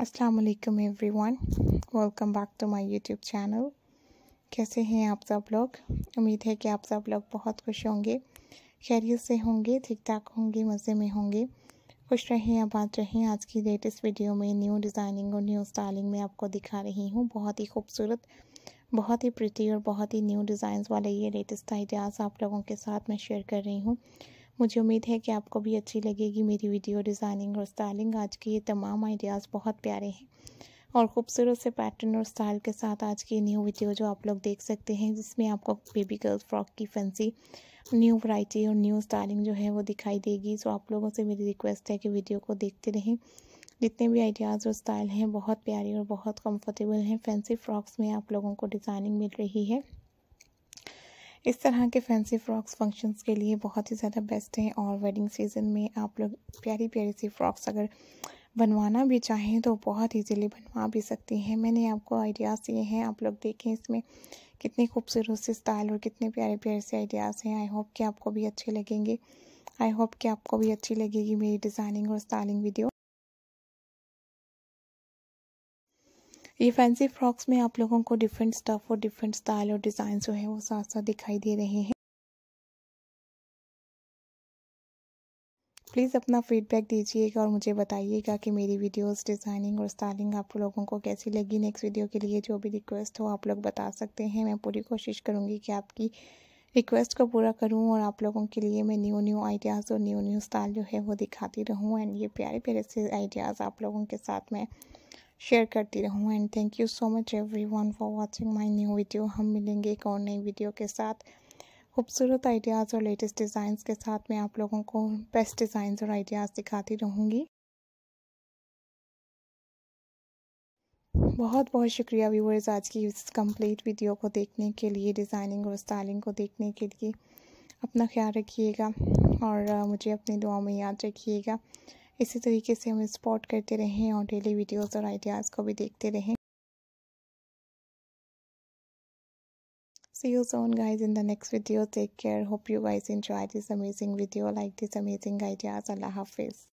Aslam everyone welcome back to my YouTube channel कैसे हैं आप सब लोग उम्मीद है कि आप सब लोग बहुत खुश होंगे खैरियत से होंगे ठीक ठाक होंगे मज़े में होंगे खुश रहें आबाद रहें आज की लेटेस्ट वीडियो में न्यू डिज़ाइनिंग और न्यू स्टाइलिंग में आपको दिखा रही हूँ बहुत ही खूबसूरत बहुत ही प्रिटी और बहुत ही न्यू डिज़ाइंस वाले ये लेटेस्ट आइडियाज़ आप लोगों के साथ मैं शेयर कर रही हूँ मुझे उम्मीद है कि आपको भी अच्छी लगेगी मेरी वीडियो डिज़ाइनिंग और स्टाइलिंग आज के ये तमाम आइडियाज़ बहुत प्यारे हैं और ख़ूबसूरत से पैटर्न और स्टाइल के साथ आज की न्यू वीडियो जो आप लोग देख सकते हैं जिसमें आपको बेबी गर्ल फ्रॉक की फैंसी न्यू वैरायटी और न्यू स्टाइलिंग जो है वो दिखाई देगी सो आप लोगों से मेरी रिक्वेस्ट है कि वीडियो को देखते रहें जितने भी आइडियाज़ और स्टाइल हैं बहुत प्यारे और बहुत कंफर्टेबल हैं फैंसी फ्रॉक्स में आप लोगों को डिज़ाइनिंग मिल रही है इस तरह के फैंसी फ्रॉक्स फंक्शंस के लिए बहुत ही ज़्यादा बेस्ट हैं और वेडिंग सीज़न में आप लोग प्यारी प्यारी सी फ्रॉक्स अगर बनवाना भी चाहें तो बहुत ईजीली बनवा भी सकती हैं मैंने आपको आइडियाज़ दिए हैं आप लोग देखें इसमें कितनी खूबसूरत से स्टाइल और कितने प्यारे प्यारे से आइडियाज़ हैं आई होप कि आपको भी अच्छे लगेंगे आई होप कि आपको भी अच्छी लगेगी मेरी डिज़ाइनिंग और स्टाइलिंग वीडियो ये फैंसी फ्रॉक्स में आप लोगों को डिफरेंट स्टफ और डिफरेंट स्टाइल और डिज़ाइन जो है वो साथ साथ दिखाई दे रहे हैं प्लीज़ अपना फीडबैक दीजिएगा और मुझे बताइएगा कि मेरी वीडियोस डिज़ाइनिंग और स्टाइलिंग आप लोगों को कैसी लगी नेक्स्ट वीडियो के लिए जो भी रिक्वेस्ट हो आप लोग बता सकते हैं मैं पूरी कोशिश करूँगी कि आपकी रिक्वेस्ट को पूरा करूँ और आप लोगों के लिए मैं न्यू न्यू आइडियाज़ और न्यू न्यू स्टाइल जो है वो दिखाती रहूँ एंड ये प्यारे प्यारे से आइडियाज़ आप लोगों के साथ मैं शेयर करती रहूँ and thank you so much everyone for watching my new video हम मिलेंगे एक और नई वीडियो के साथ खूबसूरत आइडियाज़ और लेटेस्ट डिज़ाइंस के साथ मैं आप लोगों को बेस्ट डिज़ाइंस और आइडियाज़ दिखाती रहूँगी बहुत बहुत शुक्रिया व्यूवर्स आज की इस कंप्लीट वीडियो को देखने के लिए डिज़ाइनिंग और स्टाइलिंग को देखने के लिए अपना ख्याल रखिएगा और मुझे अपनी दुआ में याद रखिएगा इसी तरीके से हमें सपोर्ट करते रहें और डेली वीडियोस और आइडियाज़ को भी देखते रहें see you soon guys in the next video take care hope you guys enjoy this amazing video like this amazing ideas अल्लाह हाफिज़